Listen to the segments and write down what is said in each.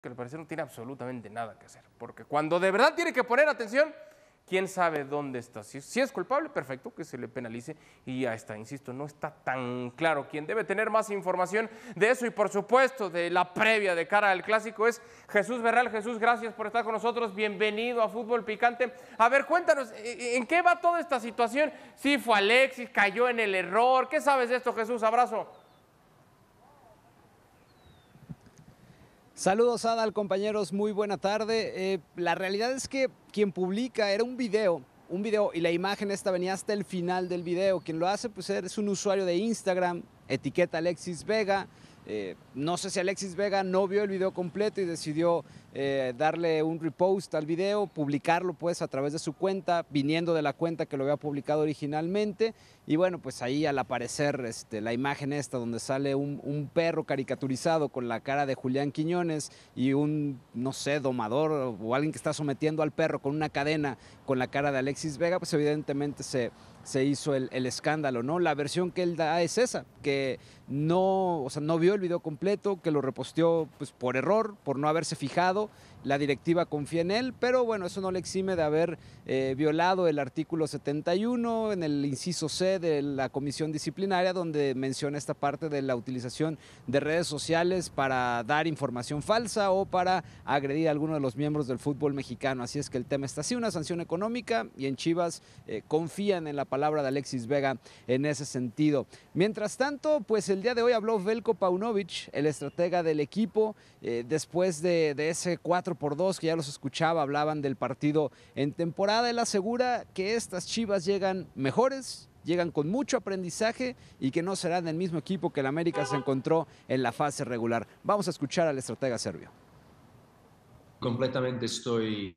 que al parecer no tiene absolutamente nada que hacer. Porque cuando de verdad tiene que poner atención, quién sabe dónde está. Si, es culpable, perfecto, que se le penalice y ya está. Insisto, no está tan claro. quién debe tener más información de eso y por supuesto de la previa de cara al clásico es Jesús Berral. Jesús, gracias por estar con nosotros. Bienvenido a Fútbol Picante. A ver, cuéntanos, ¿en qué va toda esta situación? Si fue Alexis, cayó en el error. ¿Qué sabes de esto, Jesús? Abrazo. Saludos Adal, compañeros, muy buena tarde. Eh, la realidad es que quien publica era un video, un video y la imagen esta venía hasta el final del video. Quien lo hace pues es un usuario de Instagram, etiqueta Alexis Vega, eh, no sé si Alexis Vega no vio el video completo y decidió eh, darle un repost al video, publicarlo pues a través de su cuenta, viniendo de la cuenta que lo había publicado originalmente. Y bueno, pues ahí al aparecer este, la imagen esta donde sale un, un, perro caricaturizado con la cara de Julián Quiñones y un, no sé, domador o alguien que está sometiendo al perro con una cadena con la cara de Alexis Vega, pues evidentemente se, se hizo el, escándalo, ¿no? La versión que él da es esa, que no, o sea, no vio el video completo, que lo reposteó pues, por error, por no haberse fijado la directiva confía en él, pero bueno, eso no le exime de haber eh, violado el artículo 71 en el inciso C de la comisión disciplinaria, donde menciona esta parte de la utilización de redes sociales para dar información falsa o para agredir a alguno de los miembros del fútbol mexicano. Así es que el tema está así, una sanción económica y en Chivas eh, confían en la palabra de Alexis Vega en ese sentido. Mientras tanto, pues el día de hoy habló Velko Paunovic, el estratega del equipo, eh, después de, ese 4 por dos que ya los escuchaba, hablaban del partido en temporada. Él asegura que estas Chivas llegan mejores, llegan con mucho aprendizaje y que no serán el mismo equipo que el América se encontró en la fase regular. Vamos a escuchar al estratega serbio. Completamente estoy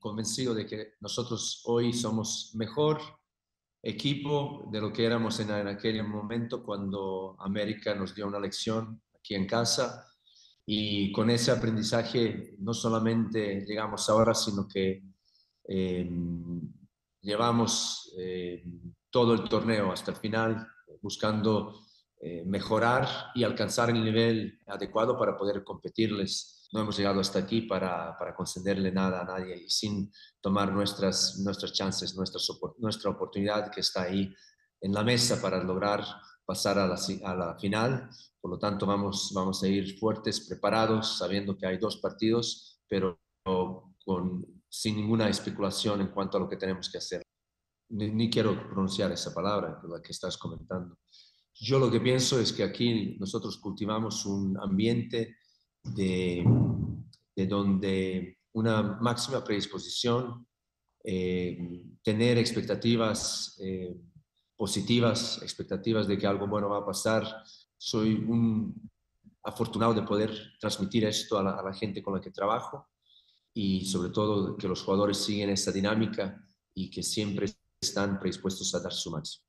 convencido de que nosotros hoy somos mejor equipo de lo que éramos en, aquel momento cuando América nos dio una lección aquí en casa y con ese aprendizaje no solamente llegamos ahora, sino que em, llevamos eh, todo el torneo hasta el final buscando eh, mejorar y alcanzar el nivel adecuado para poder competirles. No hemos llegado hasta aquí para, para concederle nada a nadie y sin tomar nuestras, nuestras chances, nuestra, nuestra oportunidad que está ahí en la mesa para lograr pasar a la, a la final por lo tanto, vamos, vamos a ir fuertes, preparados, sabiendo que hay dos partidos, pero con, sin ninguna especulación en cuanto a lo que tenemos que hacer. Ni, quiero pronunciar esa palabra, la que estás comentando. Yo lo que pienso es que aquí nosotros cultivamos un ambiente de, de donde una máxima predisposición, eh, tener expectativas eh, positivas, expectativas de que algo bueno va a pasar, soy un afortunado de poder transmitir esto a la, a la, gente con la que trabajo y sobre todo que los jugadores siguen esta dinámica y que siempre están predispuestos a dar su máximo.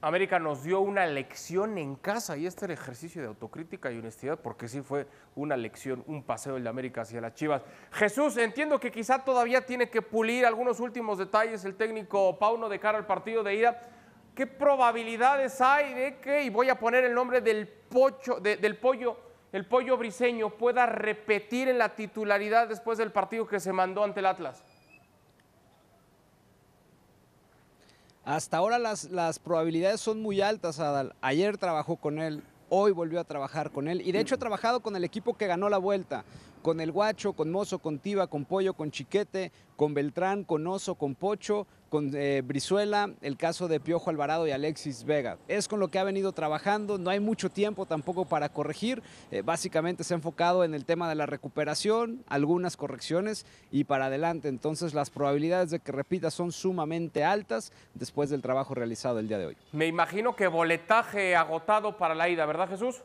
América nos dio una lección en casa y este era ejercicio de autocrítica y honestidad porque sí fue una lección, un paseo el de América hacia las Chivas. Jesús, entiendo que quizá todavía tiene que pulir algunos últimos detalles el técnico Pauno de cara al partido de ida, ¿Qué probabilidades hay de que, y voy a poner el nombre del, pocho, del pollo, el pollo briseño pueda repetir en la titularidad después del partido que se mandó ante el Atlas? Hasta ahora las, las probabilidades son muy altas, Adal. Ayer trabajó con él, hoy volvió a trabajar con él y de hecho ha trabajado con el equipo que ganó la vuelta, con el Guacho, con Mozo, con Tiva, con Pollo, con Chiquete, con Beltrán, con Oso, con Pocho, con eh, Brizuela, el caso de Piojo Alvarado y Alexis Vega. Es con lo que ha venido trabajando, no hay mucho tiempo tampoco para corregir, eh, básicamente se ha enfocado en el tema de la recuperación, algunas correcciones y para adelante, entonces las probabilidades de que repita son sumamente altas después del trabajo realizado el día de hoy. Me imagino que boletaje agotado para la ida, ¿verdad Jesús?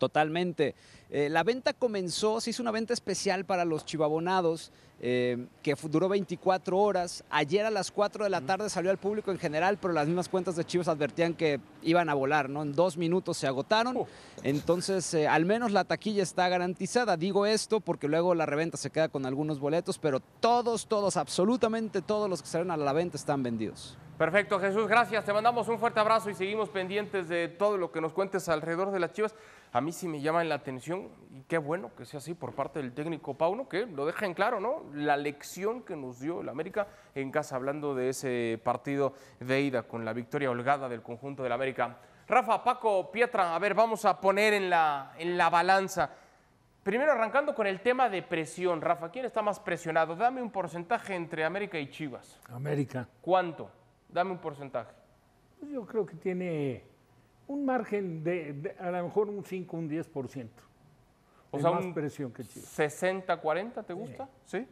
Totalmente. Eh, la venta comenzó, se hizo una venta especial para los chivabonados eh, que duró 24 horas. Ayer a las 4 de la tarde salió al público en general, pero las mismas cuentas de chivos advertían que iban a volar, ¿no? En dos minutos se agotaron. Entonces, eh, al menos la taquilla está garantizada. Digo esto porque luego la reventa se queda con algunos boletos, pero todos, todos, absolutamente todos los que salieron a la venta están vendidos. Perfecto, Jesús, gracias. Te mandamos un fuerte abrazo y seguimos pendientes de todo lo que nos cuentes alrededor de las Chivas. A mí sí me llama la atención y qué bueno que sea así por parte del técnico Pauno, que lo deja en claro, ¿no? La lección que nos dio el América en casa, hablando de ese partido de ida con la victoria holgada del conjunto del América. Rafa, Paco, Pietra, a ver, vamos a poner en la, en la balanza. Primero arrancando con el tema de presión, Rafa, ¿quién está más presionado? Dame un porcentaje entre América y Chivas. América. ¿Cuánto? Dame un porcentaje. Pues yo creo que tiene un margen de, a lo mejor un 5, un 10%. O sea, un presión que 60-40, ¿te gusta? Sí.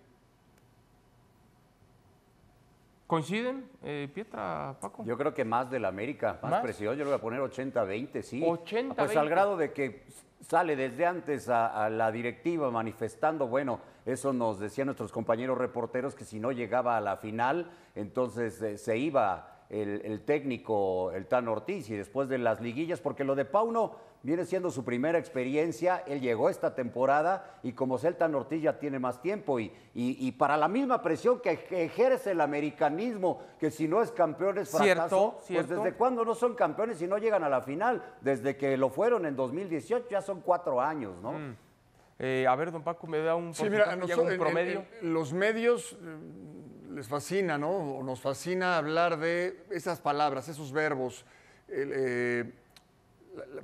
¿Coinciden, eh, Pietra, Paco? Yo creo que más de la América, más, presión. Yo le voy a poner 80-20, sí. 80 -20. Ah, pues al grado de que sale desde antes a, la directiva manifestando, bueno, eso nos decían nuestros compañeros reporteros que si no llegaba a la final, entonces eh, se iba el, el, técnico, el Tan Ortiz, y después de las liguillas, porque lo de Pauno viene siendo su primera experiencia, él llegó esta temporada y como Celta Ortiz ya tiene más tiempo y, para la misma presión que ejerce el americanismo, que si no es campeón es fracaso, ¿Cierto? pues desde cuándo no son campeones y no llegan a la final, desde que lo fueron en 2018 ya son cuatro años, ¿no? Mm. Eh, a ver, don Paco, me da un, sí, mira, nosotros, promedio. los medios eh, les fascina, ¿no? O nos fascina hablar de esas palabras, esos verbos. Eh,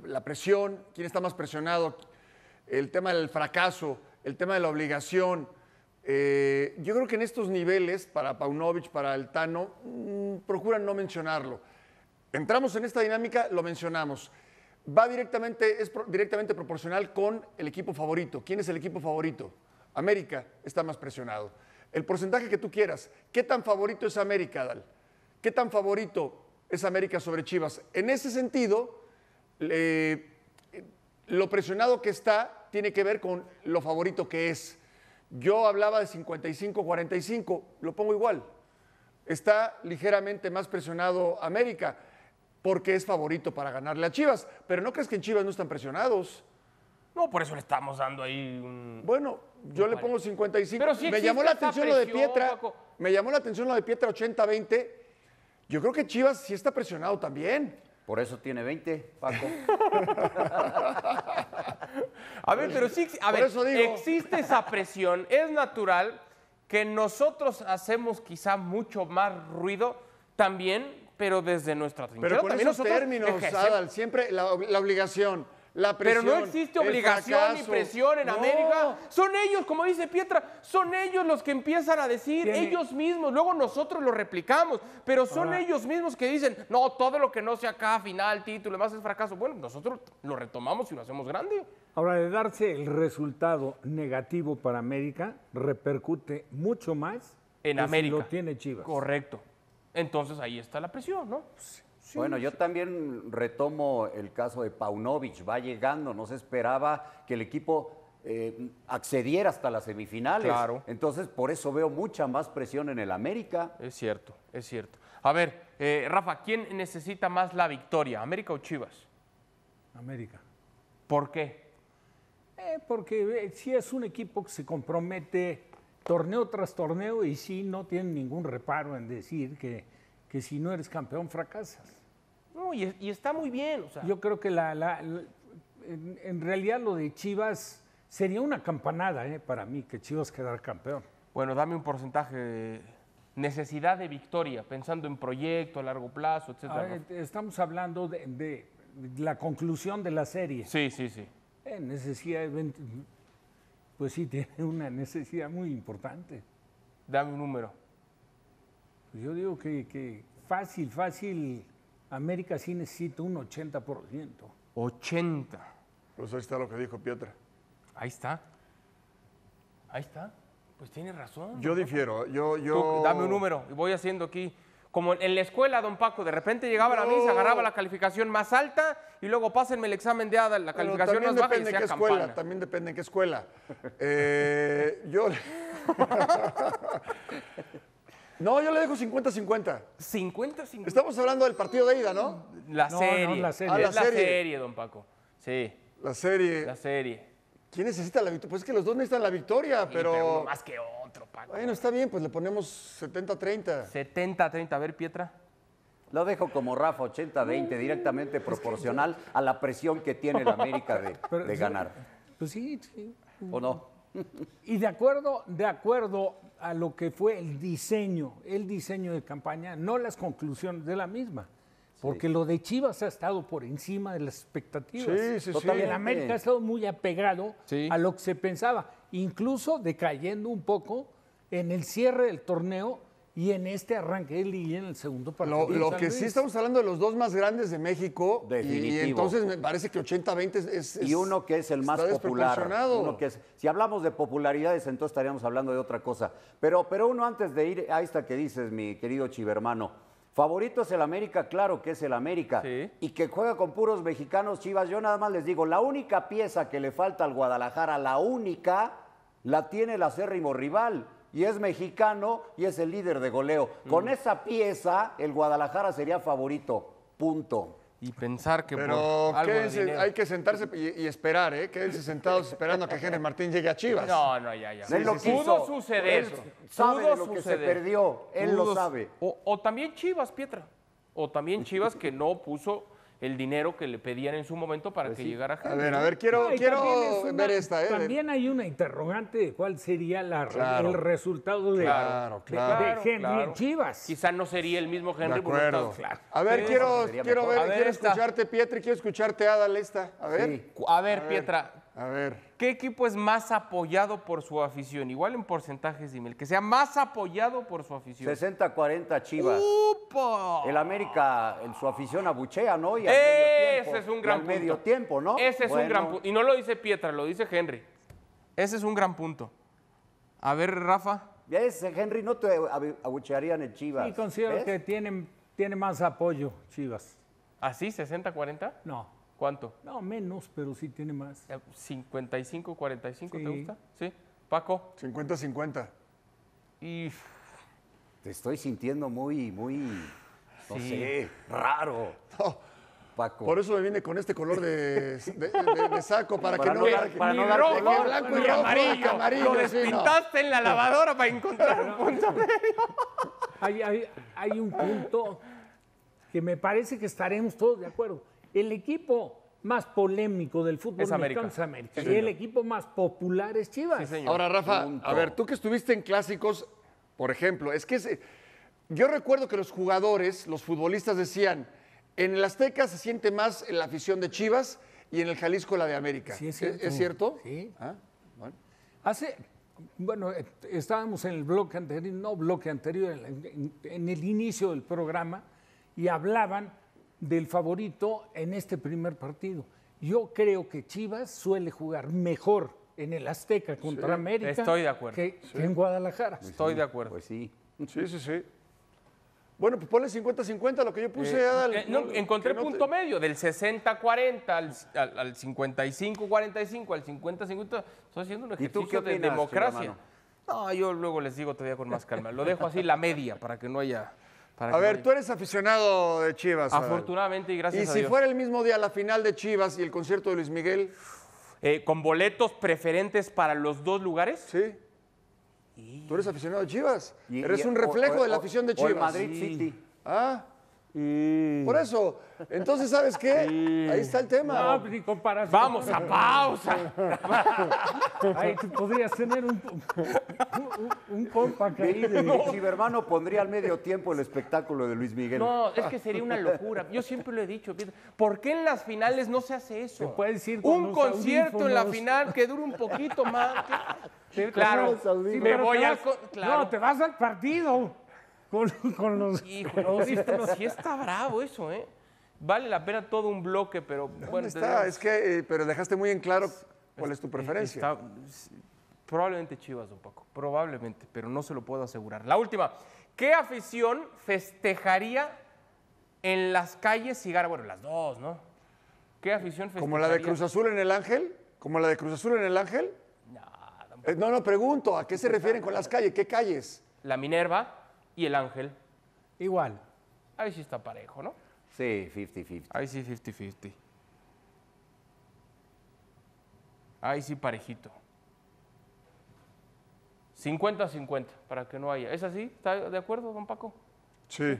la, presión, quién está más presionado, el tema del fracaso, el tema de la obligación. Eh, yo creo que en estos niveles, para Paunovic, para Altano, mm, procuran no mencionarlo. Entramos en esta dinámica, lo mencionamos. Va directamente, es directamente proporcional con el equipo favorito. ¿Quién es el equipo favorito? América está más presionado. El porcentaje que tú quieras. ¿Qué tan favorito es América, Dal? ¿Qué tan favorito es América sobre Chivas? En ese sentido, lo presionado que está tiene que ver con lo favorito que es. Yo hablaba de 55-45, lo pongo igual. Está ligeramente más presionado América porque es favorito para ganarle a Chivas. Pero ¿no crees que en Chivas no están presionados? No, por eso le estamos dando ahí un... Bueno, yo le pongo 55. Pero me llamó la atención lo de Pietra. Me llamó la atención lo de Pietra 80-20. Yo creo que Chivas sí está presionado también. Por eso tiene 20, Paco. a ver, pero sí, a ver, existe esa presión, es natural que nosotros hacemos quizá mucho más ruido también, pero desde nuestra trinchera. Pero con esos términos, Adal, siempre la obligación, pero no existe obligación ni presión en América. Son ellos, como dice Pietra, son ellos los que empiezan a decir, ellos mismos, luego nosotros lo replicamos, pero son ellos mismos que dicen, no, todo lo que no sea acá, final, título, más es fracaso. Bueno, nosotros lo retomamos y lo hacemos grande. Ahora, de darse el resultado negativo para América, repercute mucho más en América. lo tiene Chivas. Correcto. Entonces ahí está la presión, ¿no? Sí bueno, yo también retomo el caso de Paunovic, va llegando, no se esperaba que el equipo eh, accediera hasta las semifinales. Claro. Entonces, por eso veo mucha más presión en el América. Es cierto, es cierto. A ver, eh, Rafa, ¿quién necesita más la victoria, América o Chivas? América. ¿Por qué? Eh, porque si es un equipo que se compromete torneo tras torneo y sí no tiene ningún reparo en decir que que si no eres campeón fracasas. No, y, está muy bien. Yo creo que la, en, realidad lo de Chivas sería una campanada eh, para mí, que Chivas quedara campeón. Bueno, dame un porcentaje. Necesidad de victoria, pensando en proyecto a largo plazo, etc. Ah, eh, estamos hablando de, la conclusión de la serie. Sí, sí, sí. Eh, necesidad pues sí, tiene una necesidad muy importante. Dame un número. Pues yo digo que, fácil, fácil, América sí necesita un 80%. 80%. Pues ahí está lo que dijo Pietra. Ahí está. Ahí está. Pues tiene razón. Yo difiero. Yo, yo... dame un número y voy haciendo aquí. Como en la escuela, don Paco, de repente llegaba a la misa, agarraba la calificación más alta y luego pásenme el examen de ADA, la calificación más baja qué escuela, También depende en qué escuela. Eh, yo... No, yo le dejo 50-50. 50-50. Estamos hablando del partido de ida, ¿no? La serie. la serie. Ah, la, serie. don Paco. Sí. La serie. La serie. ¿Quién necesita la victoria? Pues es que los dos necesitan la victoria, pero. más que otro, Paco. Bueno, está bien, pues le ponemos 70-30. 70-30. A ver, Pietra. Lo dejo como Rafa, 80-20, directamente proporcional a la presión que tiene el América de, de ganar. Pues sí, sí. ¿O no? Y de acuerdo, de acuerdo a lo que fue el diseño, el diseño de campaña, no las conclusiones de la misma. Porque lo de Chivas ha estado por encima de las expectativas. Sí, sí, América ha estado muy apegado a lo que se pensaba, incluso decayendo un poco en el cierre del torneo y en este arranque él y en el segundo partido. Lo, que sí estamos hablando de los dos más grandes de México. Definitivo. Y, entonces me parece que 80-20 es, Y uno que es el más popular. Uno que si hablamos de popularidades, entonces estaríamos hablando de otra cosa. Pero, pero uno antes de ir a está que dices, mi querido Chivermano. Favorito es el América, claro que es el América. Y que juega con puros mexicanos, Chivas. Yo nada más les digo, la única pieza que le falta al Guadalajara, la única, la tiene el acérrimo rival y es mexicano y es el líder de goleo. Con mm. esa pieza, el Guadalajara sería favorito. Punto. Y pensar que Pero algo hay que sentarse y, esperar, ¿eh? Quédense sentados esperando a que Henry Martín llegue a Chivas. No, no, ya, ya. Se lo Pudo suceder. lo que se perdió. Él lo sabe. O, o también Chivas, Pietra. O también Chivas que no puso el dinero que le pedían en su momento para pues que llegara A ver, a ver, quiero, ver esta. ¿eh? También hay una interrogante de cuál sería la, el resultado de, Henry Chivas. Quizá no sería el mismo Henry. acuerdo. a ver, quiero, ver, a quiero escucharte, Pietra, y quiero escucharte, Adal, esta. A ver. A ver, Pietra. A ver. ¿Qué equipo es más apoyado por su afición? Igual en porcentajes, dime, el que sea más apoyado por su afición. 60-40 Chivas. ¡Uh, el América, en su afición abuchea, ¿no? Y Ese es un gran medio tiempo, ¿no? Ese es un gran punto. Y no lo dice Pietra, lo dice Henry. Ese es un gran punto. A ver, Rafa. es Henry? No te abuchearían en Chivas. sí, considero que tienen, tiene más apoyo Chivas. ¿Así? ¿60-40? No. ¿Cuánto? No, menos, pero sí tiene más. ¿55-45 eh, te gusta? Sí. Paco. 50-50. Y te estoy sintiendo muy, muy, no sé, raro. Por eso me viene con este color de, saco, para, que no, dar, para ni no dar rojo, blanco y amarillo, amarillo. Lo despintaste en la lavadora para encontrar un punto medio. Hay, un punto que me parece que estaremos todos de acuerdo. El equipo más polémico del fútbol es América. es América. y el equipo más popular es Chivas. Ahora, Rafa, a ver, tú que estuviste en clásicos, por ejemplo, es que yo recuerdo que los jugadores, los futbolistas decían, en el Azteca se siente más la afición de Chivas y en el Jalisco la de América. es, cierto. Sí. Ah, bueno. Hace, bueno, eh, estábamos en el bloque anterior, no bloque anterior, en el inicio del programa y hablaban del favorito en este primer partido. Yo creo que Chivas suele jugar mejor en el Azteca contra América. Estoy de acuerdo. Que, en Guadalajara. Pues estoy de acuerdo. Pues sí. Sí, sí, sí. Bueno, pues ponle 50-50 lo que yo puse. Eh, eh, encontré punto medio, del 60-40 al, 55-45, al 50-50. Estoy haciendo un ejercicio de democracia. No, yo luego les digo todavía con más calma. Lo dejo así la media para que no haya... a ver, tú eres aficionado de Chivas. Afortunadamente y gracias a Dios. Y si fuera el mismo día la final de Chivas y el concierto de Luis Miguel... Eh, con boletos preferentes para los dos lugares? Sí. Tú eres aficionado a Chivas. eres un reflejo de la afición de Chivas. Madrid City. Ah. Mm. Por eso, entonces, ¿sabes qué? Ahí está el tema. Pues, Vamos a pausa. Ahí tú podrías tener un, compa Cibermano pondría al medio tiempo el espectáculo de Luis Miguel. No, es que sería una locura. Yo siempre lo he dicho. ¿Por qué en las finales no se hace eso? Se puede decir un concierto en la final que dure un poquito más. Claro, me voy No, te vas al partido con, los... sí está bravo eso, ¿eh? Vale la pena todo un bloque, pero bueno. Está? Es que, eh, pero dejaste muy en claro cuál es tu eh, preferencia. Está, probablemente Chivas un poco, probablemente, pero no se lo puedo asegurar. La última, ¿qué afición festejaría en las calles Cigarra? Bueno, las dos, ¿no? ¿Qué afición festejaría? ¿Como la de Cruz Azul en el Ángel? ¿Como la de Cruz Azul en el Ángel? No, eh, no, no, pregunto, ¿a qué se pues refieren con las calles? ¿Qué calles? La Minerva y el ángel. Igual. Ahí sí está parejo, ¿no? Sí, 50-50. Ahí sí, 50-50. Ahí sí, parejito. 50-50, para que no haya. ¿Es así? ¿Está de acuerdo, don Paco? Sí.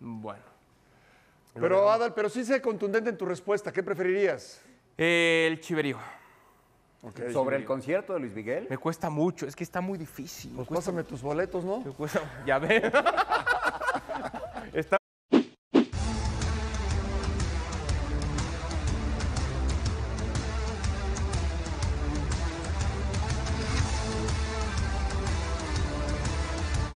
Bueno. Pero, Adal, pero sí sé contundente en tu respuesta. ¿Qué preferirías? El chiverío sobre el concierto de Luis Miguel. Me cuesta mucho, es que está muy difícil. Pues pásame tus boletos, ¿no? Me cuesta, ya ve.